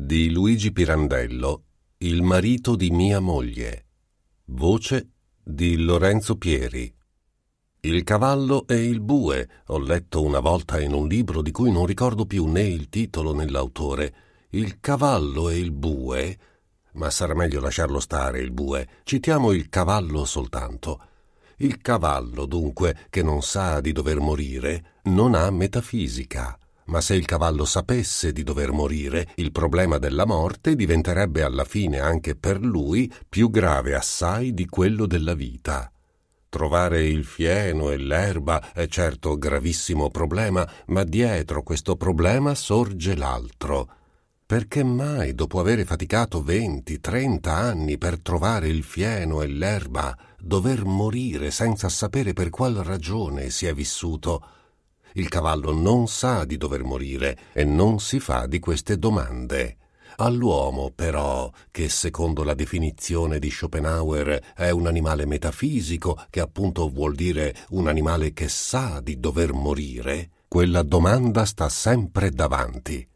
di Luigi Pirandello, il marito di mia moglie. Voce di Lorenzo Pieri. Il cavallo e il bue ho letto una volta in un libro di cui non ricordo più né il titolo né l'autore. Il cavallo e il bue. Ma sarà meglio lasciarlo stare il bue. Citiamo il cavallo soltanto. Il cavallo, dunque, che non sa di dover morire, non ha metafisica ma se il cavallo sapesse di dover morire, il problema della morte diventerebbe alla fine anche per lui più grave assai di quello della vita. Trovare il fieno e l'erba è certo gravissimo problema, ma dietro questo problema sorge l'altro. Perché mai, dopo avere faticato venti, trenta anni per trovare il fieno e l'erba, dover morire senza sapere per qual ragione si è vissuto? Il cavallo non sa di dover morire e non si fa di queste domande. All'uomo, però, che secondo la definizione di Schopenhauer è un animale metafisico, che appunto vuol dire un animale che sa di dover morire, quella domanda sta sempre davanti.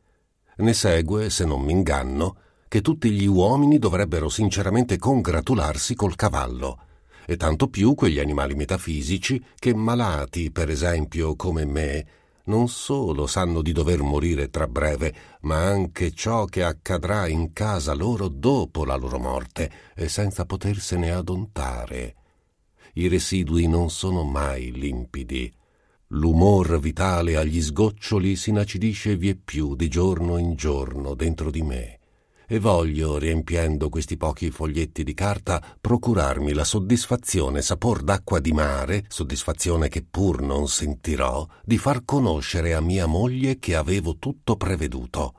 Ne segue, se non mi inganno, che tutti gli uomini dovrebbero sinceramente congratularsi col cavallo, e tanto più quegli animali metafisici che malati, per esempio, come me, non solo sanno di dover morire tra breve, ma anche ciò che accadrà in casa loro dopo la loro morte e senza potersene adontare. I residui non sono mai limpidi. L'umor vitale agli sgoccioli s'inacidisce vieppiù di giorno in giorno dentro di me e voglio, riempiendo questi pochi foglietti di carta, procurarmi la soddisfazione, sapor d'acqua di mare, soddisfazione che pur non sentirò, di far conoscere a mia moglie che avevo tutto preveduto.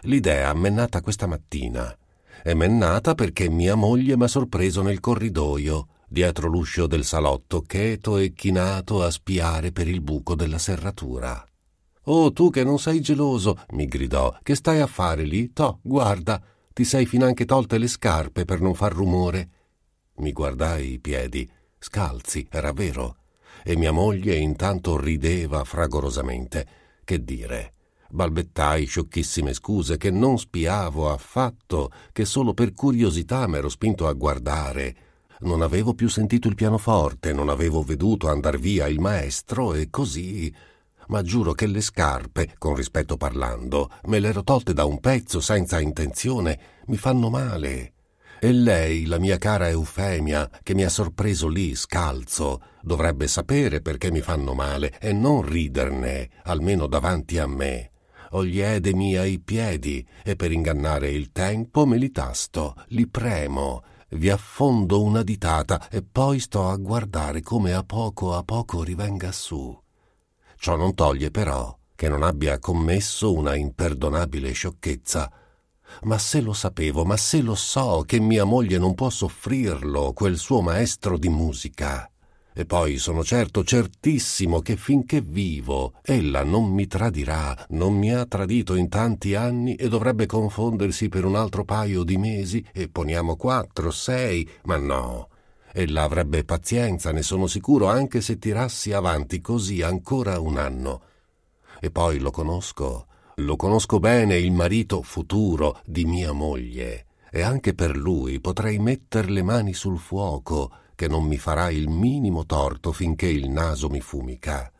L'idea m'è nata questa mattina. E m'è nata perché mia moglie m'ha sorpreso nel corridoio, dietro l'uscio del salotto, cheto e chinato a spiare per il buco della serratura. Oh, tu che non sei geloso, mi gridò, che stai a fare lì? To, guarda, ti sei finanche tolte le scarpe per non far rumore. Mi guardai i piedi, scalzi, era vero. E mia moglie intanto rideva fragorosamente. Che dire? Balbettai sciocchissime scuse che non spiavo affatto, che solo per curiosità m'ero spinto a guardare. Non avevo più sentito il pianoforte, non avevo veduto andar via il maestro e così ma giuro che le scarpe, con rispetto parlando, me le ero tolte da un pezzo senza intenzione, mi fanno male. E lei, la mia cara Eufemia, che mi ha sorpreso lì scalzo, dovrebbe sapere perché mi fanno male e non riderne, almeno davanti a me. Ho gli edemi ai piedi e per ingannare il tempo me li tasto, li premo, vi affondo una ditata e poi sto a guardare come a poco a poco rivenga su. Ciò non toglie però che non abbia commesso una imperdonabile sciocchezza. Ma se lo sapevo, ma se lo so che mia moglie non può soffrirlo, quel suo maestro di musica. E poi sono certo, certissimo che finché vivo ella non mi tradirà, non mi ha tradito in tanti anni e dovrebbe confondersi per un altro paio di mesi e poniamo quattro, sei, ma no, Ella avrebbe pazienza, ne sono sicuro, anche se tirassi avanti così ancora un anno. E poi lo conosco, lo conosco bene, il marito futuro di mia moglie, e anche per lui potrei metter le mani sul fuoco, che non mi farà il minimo torto finché il naso mi fumica.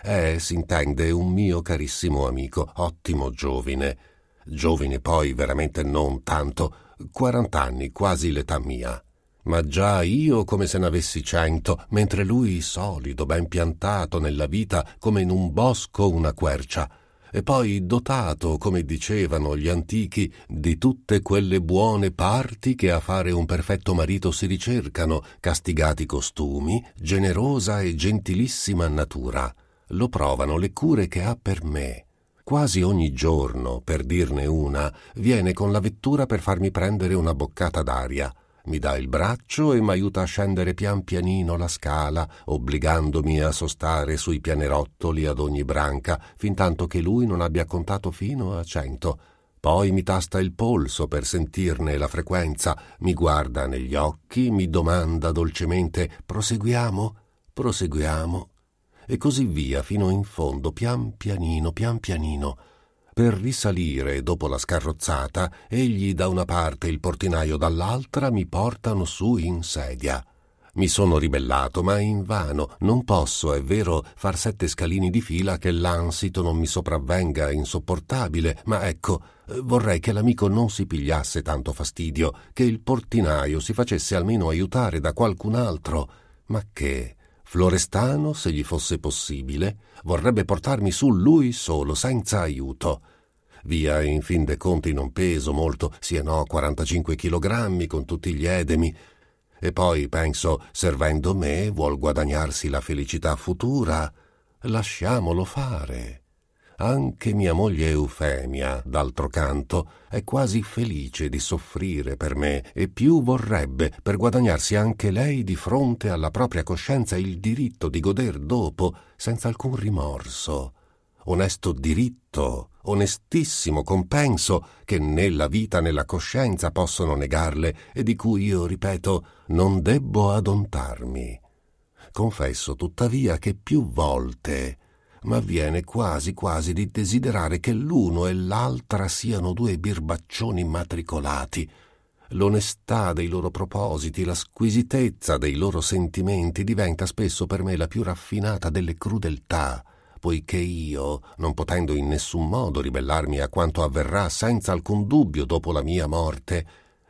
È, eh, s'intende, un mio carissimo amico, ottimo giovine, giovine poi veramente non tanto, quarant'anni, quasi l'età mia ma già io come se n'avessi cento, mentre lui solido, ben piantato nella vita come in un bosco una quercia, e poi dotato, come dicevano gli antichi, di tutte quelle buone parti che a fare un perfetto marito si ricercano, castigati costumi, generosa e gentilissima natura. Lo provano le cure che ha per me. Quasi ogni giorno, per dirne una, viene con la vettura per farmi prendere una boccata d'aria mi dà il braccio e m'aiuta a scendere pian pianino la scala, obbligandomi a sostare sui pianerottoli ad ogni branca, fin tanto che lui non abbia contato fino a cento. Poi mi tasta il polso per sentirne la frequenza, mi guarda negli occhi, mi domanda dolcemente proseguiamo? Proseguiamo? E così via fino in fondo, pian pianino, pian pianino per risalire dopo la scarrozzata, egli da una parte e il portinaio dall'altra mi portano su in sedia. Mi sono ribellato, ma invano. Non posso, è vero, far sette scalini di fila che l'ansito non mi sopravvenga insopportabile, ma ecco, vorrei che l'amico non si pigliasse tanto fastidio, che il portinaio si facesse almeno aiutare da qualcun altro. Ma che? Florestano, se gli fosse possibile, vorrebbe portarmi su lui solo, senza aiuto. Via, in fin dei conti non peso molto, sì e no, 45 chilogrammi con tutti gli edemi. E poi, penso, servendo me, vuol guadagnarsi la felicità futura. Lasciamolo fare. Anche mia moglie Eufemia, d'altro canto, è quasi felice di soffrire per me e più vorrebbe per guadagnarsi anche lei di fronte alla propria coscienza il diritto di goder dopo senza alcun rimorso. Onesto diritto, onestissimo compenso che né la vita né la coscienza possono negarle e di cui io, ripeto, non debbo adontarmi. Confesso tuttavia che più volte ma viene quasi quasi di desiderare che l'uno e l'altra siano due birbaccioni matricolati. L'onestà dei loro propositi, la squisitezza dei loro sentimenti diventa spesso per me la più raffinata delle crudeltà, poiché io, non potendo in nessun modo ribellarmi a quanto avverrà senza alcun dubbio dopo la mia morte,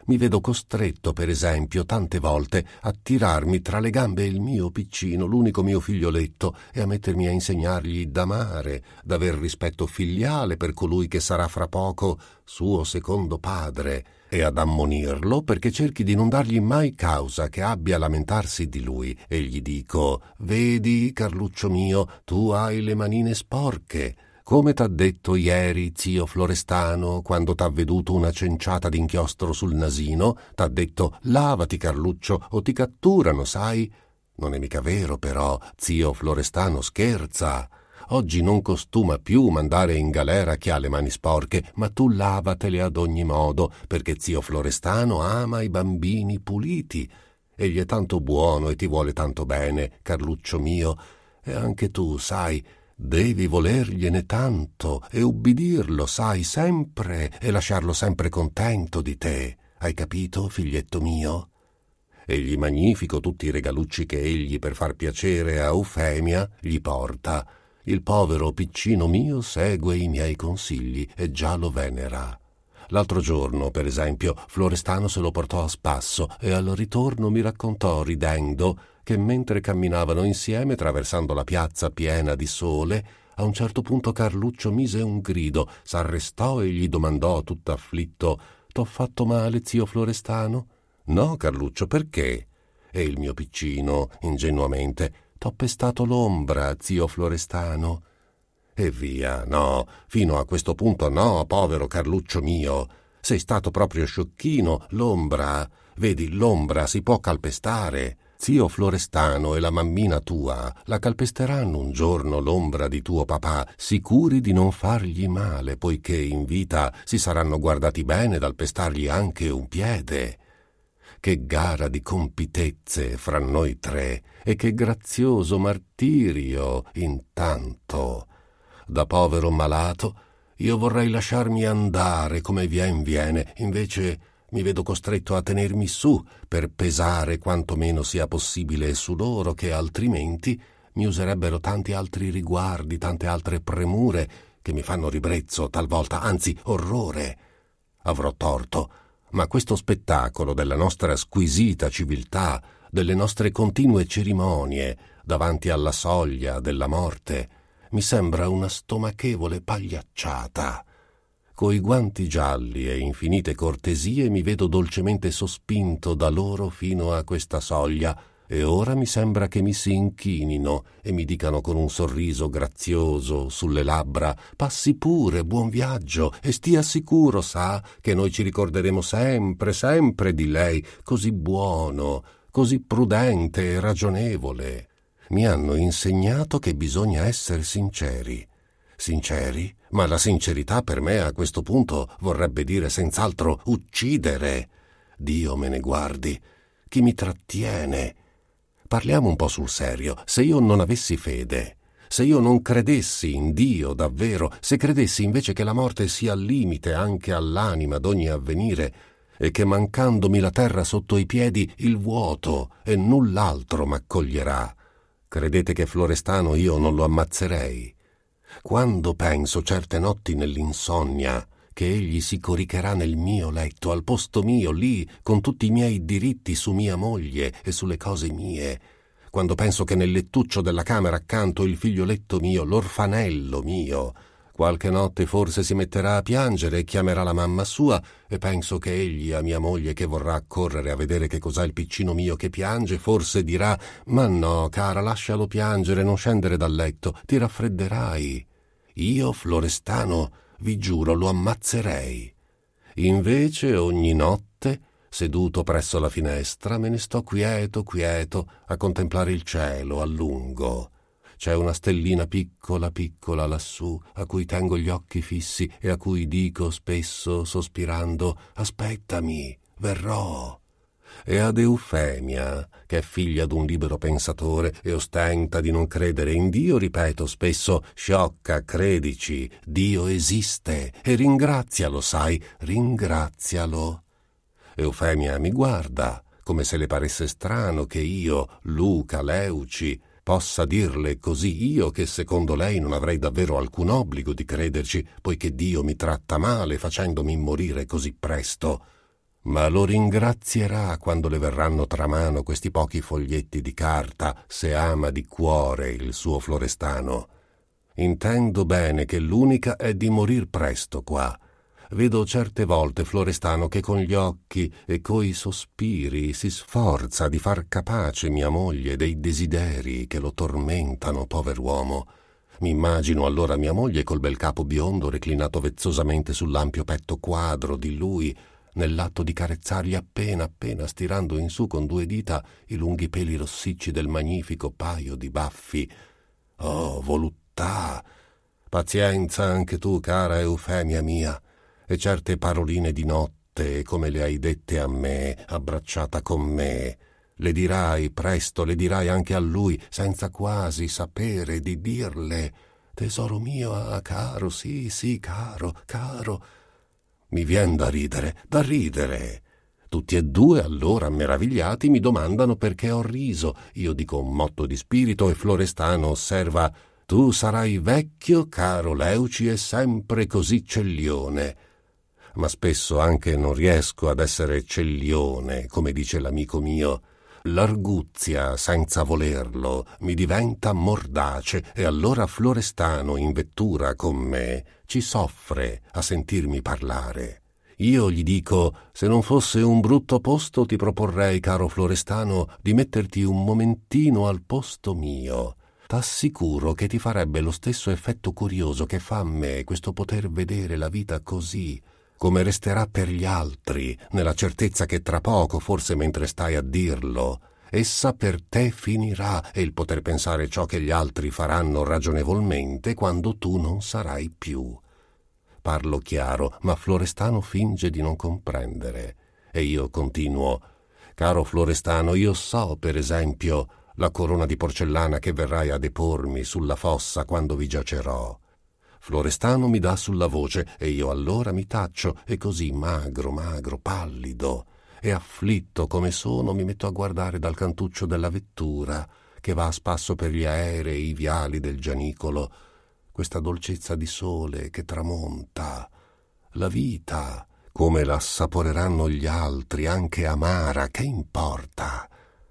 mi vedo costretto, per esempio, tante volte a tirarmi tra le gambe il mio piccino, l'unico mio figlioletto, e a mettermi a insegnargli d'amare, d'aver rispetto filiale per colui che sarà fra poco suo secondo padre, e ad ammonirlo perché cerchi di non dargli mai causa che abbia a lamentarsi di lui, e gli dico Vedi, Carluccio mio, tu hai le manine sporche come t'ha detto ieri, zio Florestano, quando t'ha veduto una cenciata d'inchiostro sul nasino, t'ha detto lavati Carluccio o ti catturano, sai? Non è mica vero, però, zio Florestano scherza. Oggi non costuma più mandare in galera chi ha le mani sporche, ma tu lavatele ad ogni modo, perché zio Florestano ama i bambini puliti. Egli è tanto buono e ti vuole tanto bene, Carluccio mio. E anche tu, sai, Devi volergliene tanto e ubbidirlo, sai, sempre e lasciarlo sempre contento di te. Hai capito, figlietto mio? E gli magnifico tutti i regalucci che egli per far piacere a Eufemia gli porta. Il povero piccino mio segue i miei consigli e già lo venera. L'altro giorno, per esempio, Florestano se lo portò a spasso e al ritorno mi raccontò, ridendo, che mentre camminavano insieme, traversando la piazza piena di sole, a un certo punto Carluccio mise un grido, s'arrestò e gli domandò, tutto afflitto, T'ho fatto male, zio Florestano? No, Carluccio, perché? E il mio piccino, ingenuamente, T'ho pestato l'ombra, zio Florestano. E via, no, fino a questo punto no, povero Carluccio mio. Sei stato proprio sciocchino, l'ombra. Vedi, l'ombra si può calpestare. Zio Florestano e la mammina tua la calpesteranno un giorno l'ombra di tuo papà, sicuri di non fargli male, poiché in vita si saranno guardati bene dal pestargli anche un piede. Che gara di compitezze fra noi tre e che grazioso martirio intanto da povero malato, io vorrei lasciarmi andare come vien viene, invece mi vedo costretto a tenermi su per pesare quanto meno sia possibile su loro che altrimenti mi userebbero tanti altri riguardi, tante altre premure che mi fanno ribrezzo talvolta, anzi orrore. Avrò torto, ma questo spettacolo della nostra squisita civiltà, delle nostre continue cerimonie davanti alla soglia della morte, mi sembra una stomachevole pagliacciata. Coi guanti gialli e infinite cortesie mi vedo dolcemente sospinto da loro fino a questa soglia, e ora mi sembra che mi si inchinino e mi dicano con un sorriso grazioso sulle labbra passi pure, buon viaggio e stia sicuro, sa, che noi ci ricorderemo sempre, sempre di lei, così buono, così prudente e ragionevole mi hanno insegnato che bisogna essere sinceri. Sinceri? Ma la sincerità per me a questo punto vorrebbe dire senz'altro uccidere. Dio me ne guardi. Chi mi trattiene? Parliamo un po' sul serio. Se io non avessi fede, se io non credessi in Dio davvero, se credessi invece che la morte sia limite anche all'anima d'ogni avvenire, e che mancandomi la terra sotto i piedi il vuoto e null'altro m'accoglierà, Credete che Florestano io non lo ammazzerei? Quando penso certe notti nell'insonnia che egli si coricherà nel mio letto, al posto mio, lì, con tutti i miei diritti su mia moglie e sulle cose mie, quando penso che nel lettuccio della camera accanto il figlioletto mio, l'orfanello mio, Qualche notte forse si metterà a piangere e chiamerà la mamma sua, e penso che egli a mia moglie che vorrà correre a vedere che cos'ha il piccino mio che piange, forse dirà Ma no, cara, lascialo piangere, non scendere dal letto, ti raffredderai. Io, Florestano, vi giuro, lo ammazzerei. Invece ogni notte, seduto presso la finestra, me ne sto quieto, quieto, a contemplare il cielo a lungo c'è una stellina piccola piccola lassù, a cui tengo gli occhi fissi e a cui dico spesso, sospirando, aspettami, verrò. E ad Eufemia, che è figlia d'un libero pensatore e ostenta di non credere in Dio, ripeto spesso, sciocca, credici, Dio esiste e ringrazialo, sai, ringrazialo. Eufemia mi guarda, come se le paresse strano che io, Luca Leuci, possa dirle così io che secondo lei non avrei davvero alcun obbligo di crederci, poiché Dio mi tratta male facendomi morire così presto. Ma lo ringrazierà quando le verranno tra mano questi pochi foglietti di carta, se ama di cuore il suo florestano. Intendo bene che l'unica è di morir presto qua, vedo certe volte Florestano che con gli occhi e coi sospiri si sforza di far capace mia moglie dei desideri che lo tormentano, pover'uomo. M'immagino allora mia moglie col bel capo biondo reclinato vezzosamente sull'ampio petto quadro di lui, nell'atto di carezzargli appena appena stirando in su con due dita i lunghi peli rossicci del magnifico paio di baffi. Oh, voluttà! Pazienza anche tu, cara Eufemia mia e certe paroline di notte, come le hai dette a me, abbracciata con me. Le dirai presto, le dirai anche a lui, senza quasi sapere di dirle. Tesoro mio, ah, caro, sì, sì, caro, caro. Mi vien da ridere, da ridere. Tutti e due, allora, meravigliati, mi domandano perché ho riso. Io dico un motto di spirito e Florestano osserva Tu sarai vecchio, caro Leuci, e sempre così cellione ma spesso anche non riesco ad essere cellione, come dice l'amico mio. L'arguzia, senza volerlo, mi diventa mordace e allora Florestano in vettura con me ci soffre a sentirmi parlare. Io gli dico, se non fosse un brutto posto ti proporrei, caro Florestano, di metterti un momentino al posto mio. T'assicuro che ti farebbe lo stesso effetto curioso che fa a me questo poter vedere la vita così, come resterà per gli altri, nella certezza che tra poco, forse mentre stai a dirlo, essa per te finirà e il poter pensare ciò che gli altri faranno ragionevolmente quando tu non sarai più. Parlo chiaro, ma Florestano finge di non comprendere. E io continuo. Caro Florestano, io so, per esempio, la corona di porcellana che verrai a depormi sulla fossa quando vi giacerò Florestano mi dà sulla voce e io allora mi taccio e così magro, magro, pallido e afflitto come sono mi metto a guardare dal cantuccio della vettura che va a spasso per gli aerei e i viali del Gianicolo, questa dolcezza di sole che tramonta, la vita, come la assaporeranno gli altri, anche amara, che importa?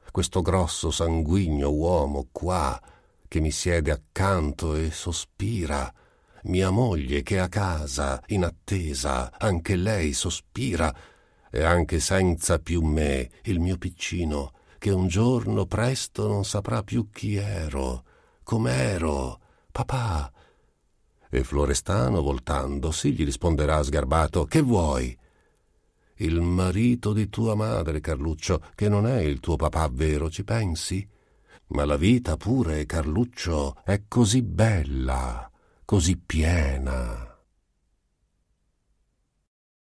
Questo grosso sanguigno uomo qua, che mi siede accanto e sospira, mia moglie che a casa, in attesa, anche lei sospira, e anche senza più me, il mio piccino, che un giorno presto non saprà più chi ero, com'ero, papà. E Florestano, voltandosi, gli risponderà sgarbato Che vuoi? Il marito di tua madre, Carluccio, che non è il tuo papà vero, ci pensi? Ma la vita pure, Carluccio, è così bella così piena